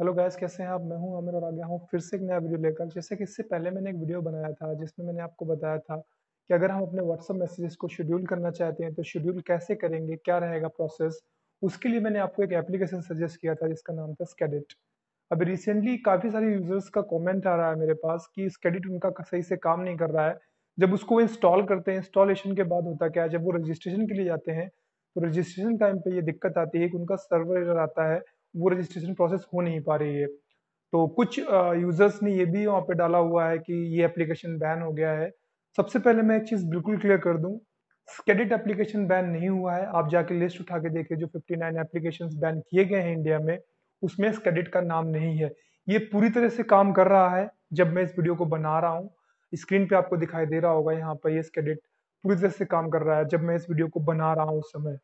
hello guys कैसे हैं आप मैं हूं आमिर और आ गया हूं फिर से एक नया वीडियो लेकर जैसे कि इससे पहले मैंने एक वीडियो बनाया था जिसमें मैंने आपको बताया था कि अगर हम अपने व्हाट्सअप मैसेजेस को शेड्यूल करना चाहते हैं तो शेड्यूल कैसे करेंगे क्या रहेगा प्रोसेस उसके लिए मैंने आपको एक एप्लीकेशन सजेस्ट किया था जिसका नाम था स्केडिट अभी रिसेंटली काफ़ी सारे यूजर्स का कॉमेंट आ रहा है मेरे पास कि स्केडिट उनका सही से काम नहीं कर रहा है जब उसको इंस्टॉल करते हैं इंस्टॉलेशन के बाद होता क्या है जब वो रजिस्ट्रेशन के लिए जाते हैं तो रजिस्ट्रेशन टाइम पर यह दिक्कत आती है कि उनका सर्वर आता है वो रजिस्ट्रेशन प्रोसेस हो नहीं पा रही है तो कुछ यूजर्स ने ये भी वहाँ पे डाला हुआ है कि ये एप्लीकेशन बैन हो गया है सबसे पहले मैं एक चीज़ बिल्कुल क्लियर कर दूँ स्केडिट एप्लीकेशन बैन नहीं हुआ है आप जाके लिस्ट उठा के देखिए जो 59 एप्लीकेशन बैन किए गए हैं इंडिया में उसमें स्केडिट का नाम नहीं है ये पूरी तरह से काम कर रहा है जब मैं इस वीडियो को बना रहा हूँ स्क्रीन पे आपको दिखाई दे रहा होगा यहाँ पर ये स्केडिट पूरी तरह से काम कर रहा है जब मैं इस वीडियो को बना रहा हूँ उस समय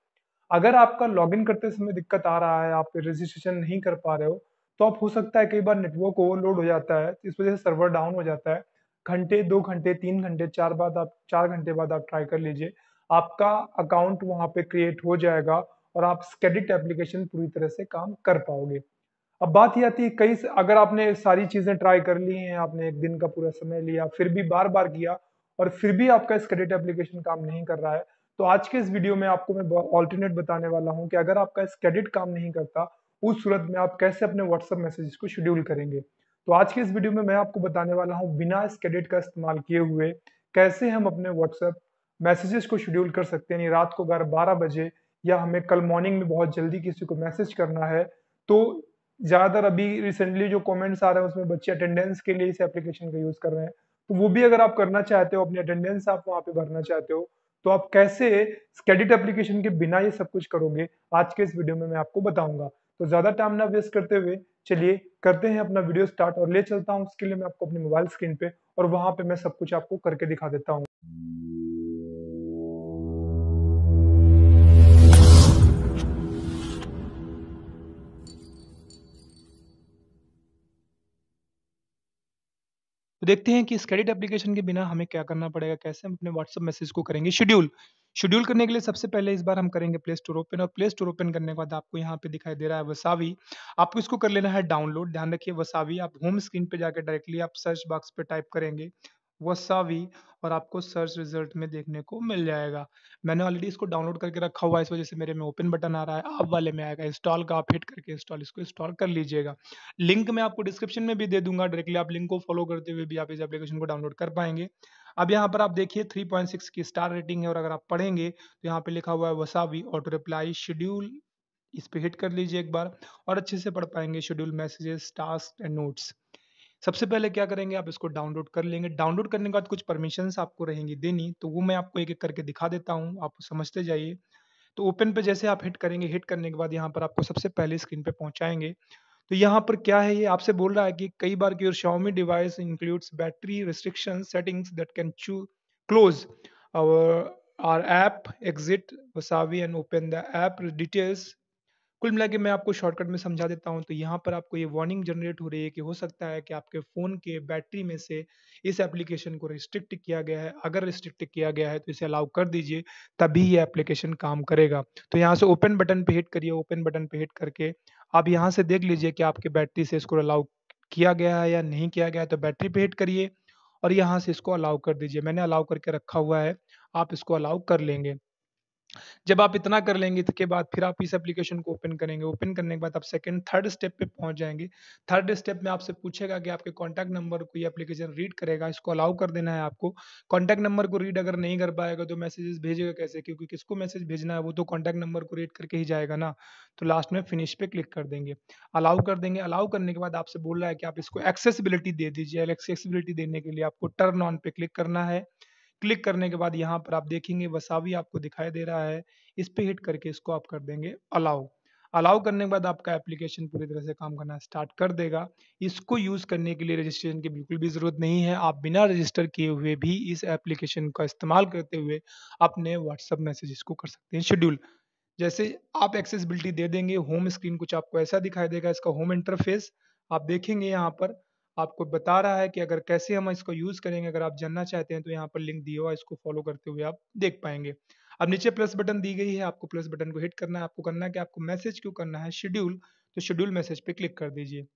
अगर आपका लॉगिन करते समय दिक्कत आ रहा है आप रजिस्ट्रेशन नहीं कर पा रहे हो तो आप हो सकता है कई बार नेटवर्क ओवरलोड हो जाता है इस वजह से सर्वर डाउन हो जाता है घंटे दो घंटे तीन घंटे चार बाद आप चार घंटे बाद आप ट्राई कर लीजिए आपका अकाउंट वहाँ पे क्रिएट हो जाएगा और आप स्केडिट एप्लीकेशन पूरी तरह से काम कर पाओगे अब बात यह आती है कई अगर आपने सारी चीज़ें ट्राई कर ली हैं आपने एक दिन का पूरा समय लिया फिर भी बार बार किया और फिर भी आपका स्केडिट एप्लीकेशन काम नहीं कर रहा है तो आज के इस वीडियो में आपको मैं ऑल्टरनेट बताने वाला हूँ कि अगर आपका स्केडिट काम नहीं करता उस सूरत में आप कैसे अपने व्हाट्सअप मैसेजेस को शेड्यूल करेंगे तो आज के इस वीडियो में मैं आपको बताने वाला हूँ बिना स्केडिट का इस्तेमाल किए हुए कैसे हम अपने व्हाट्सएप मैसेजेस को शेड्यूल कर सकते हैं रात को अगर बारह बजे या हमें कल मॉर्निंग में बहुत जल्दी किसी को मैसेज करना है तो ज़्यादातर अभी रिसेंटली जो कमेंट्स आ रहे हैं उसमें बच्चे अटेंडेंस के लिए इस एप्लीकेशन का यूज़ कर रहे हैं तो वो भी अगर आप करना चाहते हो अपने अटेंडेंस आप वहाँ पे भरना चाहते हो तो आप कैसे स्केडिट एप्लीकेशन के बिना ये सब कुछ करोगे आज के इस वीडियो में मैं आपको बताऊंगा तो ज़्यादा टाइम ना वेस्ट करते हुए चलिए करते हैं अपना वीडियो स्टार्ट और ले चलता हूँ उसके लिए मैं आपको अपने मोबाइल स्क्रीन पे और वहां पे मैं सब कुछ आपको करके दिखा देता हूँ तो देखते हैं कि इस क्रेडिट एप्लीकेशन के बिना हमें क्या करना पड़ेगा कैसे हम अपने व्हाट्सअप मैसेज को करेंगे शेड्यूल शेड्यूल करने के लिए सबसे पहले इस बार हम करेंगे प्ले स्टोर ओपन और प्ले स्टोर ओपन करने के बाद आपको यहाँ पे दिखाई दे रहा है वसावी आपको इसको कर लेना है डाउनलोड ध्यान रखिए वसावी आप होम स्क्रीन पे जाकर डायरेक्टली आप सर्च बॉक्स पे टाइप करेंगे वसावी और आपको सर्च रिजल्ट में देखने को मिल जाएगा मैंने ऑलरेडी इसको डाउनलोड करके रखा हुआ है इस वजह से मेरे में ओपन बटन आ रहा है आप वाले में आएगा इंस्टॉल का आप हिट करके इंस्टॉल इसको इंस्टॉल कर लीजिएगा लिंक मैं आपको डिस्क्रिप्शन में भी दे दूंगा डायरेक्टली आप लिंक को फॉलो करते हुए भी आप इस एप्लीकेशन को डाउनलोड कर पाएंगे अब यहाँ पर आप देखिए 3.6 की स्टार रेटिंग है और अगर आप पढ़ेंगे तो यहाँ पे लिखा हुआ है वसावी ऑटो रिप्लाई शेड्यूल इस पर हिट कर लीजिए एक बार और अच्छे से पढ़ पाएंगे schedule messages task and notes सबसे पहले क्या करेंगे आप इसको डाउनलोड कर लेंगे डाउनलोड करने के बाद कुछ परमिशन आपको रहेंगी देनी तो वो मैं आपको एक एक करके दिखा देता हूँ आप समझते जाइए तो ओपन पे जैसे आप हिट करेंगे हिट करने के बाद यहाँ पर आपको सबसे पहले स्क्रीन पे पहुंचाएंगे तो यहाँ पर क्या है ये आपसे बोल रहा है कि कई बार की Xiaomi device includes battery restriction settings that can close our are app exit वसावी and open the app details कुल मिला के मैं आपको शॉर्टकट में समझा देता हूँ तो यहाँ पर आपको ये वार्निंग जनरेट हो रही है कि हो सकता है कि आपके फ़ोन के बैटरी में से इस एप्लीकेशन को रिस्ट्रिक्ट किया गया है अगर रिस्ट्रिक्ट किया गया है तो इसे अलाउ कर दीजिए तभी ये एप्लीकेशन काम करेगा तो यहाँ से ओपन बटन पे हिट करिए ओपन बटन पे हिट करके आप यहाँ से देख लीजिए कि आपके बैटरी से इसको अलाउ किया गया है या नहीं किया गया है तो बैटरी पे हिट करिए और यहाँ से इसको अलाउ कर दीजिए मैंने अलाउ करके रखा हुआ है आप इसको अलाउ कर लेंगे जब आप इतना कर लेंगे इसके बाद फिर आप इस एप्लीकेशन को ओपन करेंगे ओपन करने के बाद आप सेकंड थर्ड स्टेप पे पहुंच जाएंगे थर्ड स्टेप में आपसे पूछेगा कि आपके कॉन्टैक्ट नंबर को ये एप्लीकेशन रीड करेगा इसको अलाउ कर देना है आपको कॉन्टैक्ट नंबर को रीड अगर नहीं कर पाएगा तो मैसेजेस भेजेगा कैसे क्योंकि किसको मैसेज भेजना है वो तो कॉन्टैक्ट नंबर को रीड करके ही जाएगा ना तो लास्ट में फिनिश पे क्लिक कर देंगे अलाउ कर देंगे अलाउ करने के बाद आपसे बोल रहा है कि आप इसको एक्सेसिबिलिटी दे दीजिए एक्सेसिबिलिटी देने के लिए आपको टर्न ऑन पे क्लिक करना है क्लिक करने के बाद यहाँ पर आप देखेंगे वसावी आपको दिखाई दे रहा है इस पर हिट करके इसको आप कर देंगे अलाउ अलाउ करने के बाद आपका एप्लीकेशन पूरी तरह से काम करना स्टार्ट कर देगा इसको यूज़ करने के लिए रजिस्ट्रेशन की बिल्कुल भी ज़रूरत नहीं है आप बिना रजिस्टर किए हुए भी इस एप्लीकेशन का इस्तेमाल करते हुए अपने व्हाट्सअप मैसेजेस को कर सकते हैं शेड्यूल जैसे आप एक्सेसिबिलिटी दे देंगे होम स्क्रीन कुछ आपको ऐसा दिखाई देगा इसका होम इंटरफेस आप देखेंगे यहाँ पर आपको बता रहा है कि अगर कैसे हम इसको यूज़ करेंगे अगर आप जानना चाहते हैं तो यहाँ पर लिंक दिया हुआ इसको फॉलो करते हुए आप देख पाएंगे अब नीचे प्लस बटन दी गई है आपको प्लस बटन को हिट करना है आपको करना है कि आपको मैसेज क्यों करना है शेड्यूल तो शेड्यूल मैसेज पे क्लिक कर दीजिए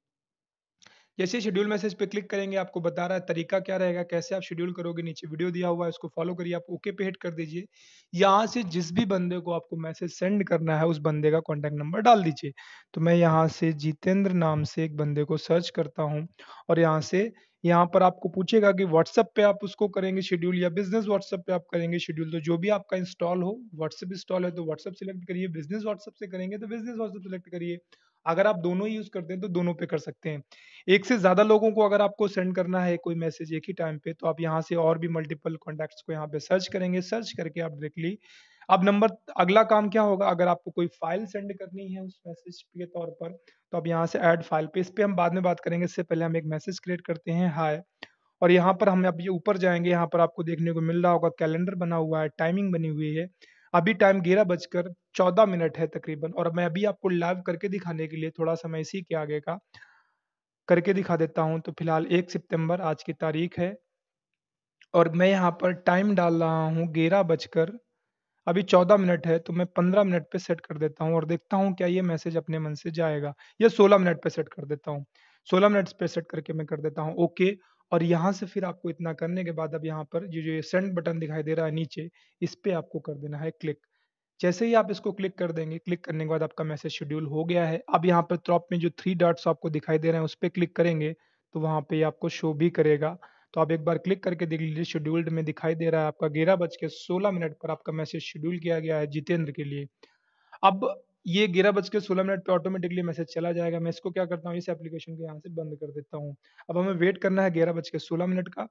जैसे शेड्यूल मैसेज पे क्लिक करेंगे आपको बता रहा है तरीका क्या रहेगा कैसे आप शेड्यूल करोगे नीचे वीडियो दिया हुआ है उसको फॉलो करिए आप ओके पे हिट कर दीजिए यहाँ से जिस भी बंदे को आपको मैसेज सेंड करना है उस बंदे का कॉन्टैक्ट नंबर डाल दीजिए तो मैं यहाँ से जितेंद्र नाम से एक बंदे को सर्च करता हूँ और यहाँ से यहाँ पर आपको पूछेगा कि व्हाट्सएप पे आप उसको करेंगे शेड्यूल या बिजनेस व्हाट्सएप पे आप करेंगे शेड्यूल तो जो भी आपका इंस्टॉल हो व्हाट्सएप इंस्टॉल है तो व्हाट्सएप सेलेक्ट करिए बिजनेस व्हाट्सएप से करेंगे तो बिजनेस व्हाट्सएप सेलेक्ट करिए अगर आप दोनों यूज करते हैं तो दोनों पे कर सकते हैं एक से ज्यादा लोगों को अगर आपको सेंड करना है कोई मैसेज एक ही टाइम पे तो आप यहाँ से और भी मल्टीपल कॉन्टैक्ट्स को यहाँ पे सर्च करेंगे सर्च करके आप डायरेक्टली अब नंबर अगला काम क्या होगा अगर आपको कोई फाइल सेंड करनी है उस मैसेज के तौर पर तो आप यहाँ से ऐड फाइल पे इस पर हम बाद में बात करेंगे इससे पहले हम एक मैसेज क्रिएट करते हैं हाय और यहाँ पर हम अब ये ऊपर जाएंगे यहाँ पर आपको देखने को मिल रहा होगा कैलेंडर बना हुआ है टाइमिंग बनी हुई है अभी टाइम ग्यारह बजकर चौदह मिनट है तकरीबन और मैं अभी आपको लाइव करके दिखाने के लिए थोड़ा समय इसी के आगे का करके दिखा देता हूं तो फिलहाल एक सितंबर आज की तारीख है और मैं यहां पर टाइम डाल रहा हूं ग्यारह बजकर अभी चौदह मिनट है तो मैं पंद्रह मिनट पे सेट कर देता हूं और देखता हूं क्या ये मैसेज अपने मन से जाएगा या सोलह मिनट पे सेट कर देता हूं सोलह मिनट पे सेट करके मैं कर देता हूं ओके और यहाँ से फिर आपको इतना करने के बाद अब यहाँ पर ये जो ये सेंड बटन दिखाई दे रहा है नीचे इस पर आपको कर देना है क्लिक जैसे ही आप इसको क्लिक कर देंगे क्लिक करने के बाद आपका मैसेज शेड्यूल हो गया है अब यहाँ पर टॉप में जो थ्री डॉट्स आपको दिखाई दे रहे हैं उस पर क्लिक करेंगे तो वहाँ पे आपको शो भी करेगा तो आप एक बार क्लिक करके देख लीजिए शेड्यूल्ड में दिखाई दे रहा है आपका ग्यारह बज के सोलह मिनट पर आपका मैसेज शेड्यूल किया गया है जितेंद्र के लिए अब ये ग्यारह बज के सोलह मिनट पे ऑटोमेटिकली मैसेज चला जाएगा मैं इसको क्या करता हूँ इस एप्लीकेशन को यहाँ से बंद कर देता हूँ अब हमें वेट करना है ग्यारह बज के सोलह मिनट का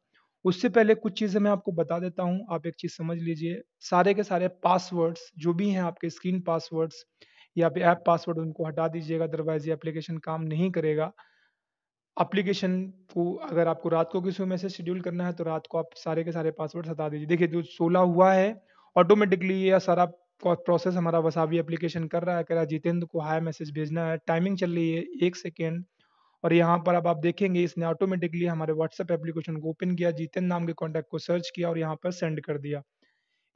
उससे पहले कुछ चीज़ें मैं आपको बता देता हूँ आप एक चीज़ समझ लीजिए सारे के सारे पासवर्ड्स जो भी हैं आपके स्क्रीन पासवर्ड्स या फिर ऐप पासवर्ड उनको हटा दीजिएगा अदरवाइज ये एप्लीकेशन काम नहीं करेगा एप्लीकेशन को अगर आपको रात को किसी मैसेज शेड्यूल करना है तो रात को आप सारे के सारे पासवर्ड हटा दीजिए देखिए जो सोलह हुआ है ऑटोमेटिकली ये सारा प्रोसेस हमारा वसावी एप्लीकेशन कर रहा है कह रहा है जितेंद्र को हाई मैसेज भेजना है टाइमिंग चल रही है एक सेकेंड और यहाँ पर अब आप देखेंगे इसने ऑटोमेटिकली हमारे व्हाट्सएप एप्लीकेशन को ओपन किया जितेंद्र नाम के कॉन्टैक्ट को सर्च किया और यहाँ पर सेंड कर दिया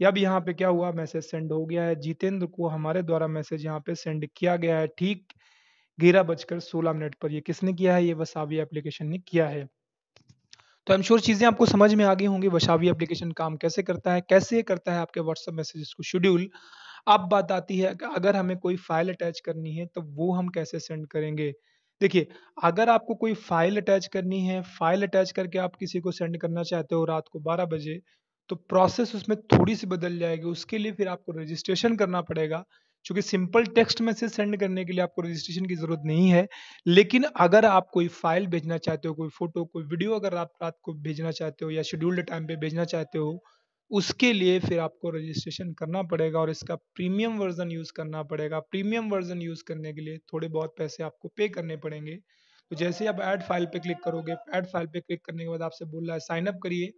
अब यहाँ पे क्या हुआ मैसेज सेंड हो गया है जितेंद्र को हमारे द्वारा मैसेज यहाँ पे सेंड किया गया है ठीक ग्यारह बजकर सोलह मिनट पर ये किसने किया है ये वसावी एप्लीकेशन ने किया है तो एम श्योर चीज़ें आपको समझ में आ गई होंगी वशावी एप्लीकेशन काम कैसे करता है कैसे करता है आपके व्हाट्सएप मैसेजेस को शेड्यूल अब बात आती है अगर हमें कोई फाइल अटैच करनी है तो वो हम कैसे सेंड करेंगे देखिए अगर आपको कोई फाइल अटैच करनी है फाइल अटैच करके आप किसी को सेंड करना चाहते हो रात को 12 बजे तो प्रोसेस उसमें थोड़ी सी बदल जाएगी उसके लिए फिर आपको रजिस्ट्रेशन करना पड़ेगा क्योंकि सिंपल टेक्स्ट मैसेज सेंड करने के लिए आपको रजिस्ट्रेशन की जरूरत नहीं है लेकिन अगर आप कोई फाइल भेजना चाहते हो कोई फोटो कोई वीडियो अगर आप रात को भेजना चाहते हो या शेड्यूल्ड टाइम पे भेजना चाहते हो उसके लिए फिर आपको रजिस्ट्रेशन करना पड़ेगा और इसका प्रीमियम वर्जन यूज करना पड़ेगा प्रीमियम वर्जन यूज करने के लिए थोड़े बहुत पैसे आपको पे करने पड़ेंगे तो जैसे आप ऐड फाइल पे क्लिक करोगे ऐड फाइल पे क्लिक करने के बाद आपसे बोल रहा है साइन अप करिए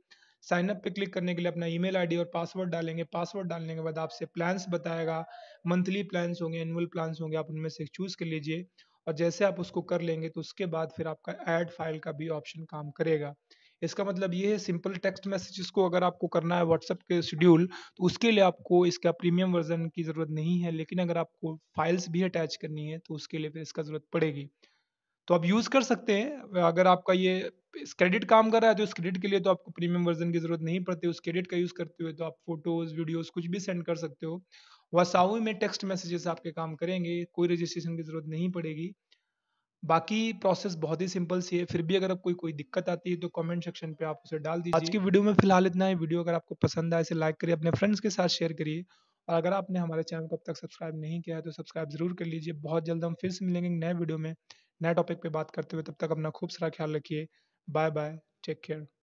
साइनअप पे क्लिक करने के लिए अपना ईमेल आईडी और पासवर्ड डालेंगे पासवर्ड डालने के बाद आपसे प्लान्स बताएगा मंथली प्लान्स होंगे एनुअल प्लान्स होंगे आप उनमें से चूज कर लीजिए और जैसे आप उसको कर लेंगे तो उसके बाद फिर आपका ऐड फाइल का भी ऑप्शन काम करेगा इसका मतलब ये है सिंपल टेक्स्ट मैसेजेस को अगर आपको करना है व्हाट्सअप के शेड्यूल तो उसके लिए आपको इसका प्रीमियम वर्जन की ज़रूरत नहीं है लेकिन अगर आपको फाइल्स भी अटैच करनी है तो उसके लिए फिर इसका ज़रूरत पड़ेगी तो आप यूज़ कर सकते हैं अगर आपका ये क्रेडिट काम कर रहा है तो इस क्रेडिट के लिए तो आपको प्रीमियम वर्जन की ज़रूरत नहीं पड़ती उस क्रेडिट का यूज़ करते हुए तो आप फोटोज़ वीडियोस कुछ भी सेंड कर सकते हो वसाऊ में टेक्स्ट मैसेजेस आपके काम करेंगे कोई रजिस्ट्रेशन की ज़रूरत नहीं पड़ेगी बाकी प्रोसेस बहुत ही सिंपल सी है फिर भी अगर आप कोई कोई दिक्कत आती है तो कमेंट सेक्शन पे आप उसे डाल दीजिए आज की वीडियो में फिलहाल इतना है वीडियो अगर आपको पसंद आए इसे लाइक करिए अपने फ्रेंड्स के साथ शेयर करिए और अगर आपने हमारे चैनल को अब तक सब्सक्राइब नहीं किया है तो सब्सक्राइब जरूर कर लीजिए बहुत जल्द हम फिर से मिलेंगे नए वीडियो में नए टॉपिक पे बात करते हुए तब तक अपना खूब सारा ख्याल रखिए बाय बाय टेक केयर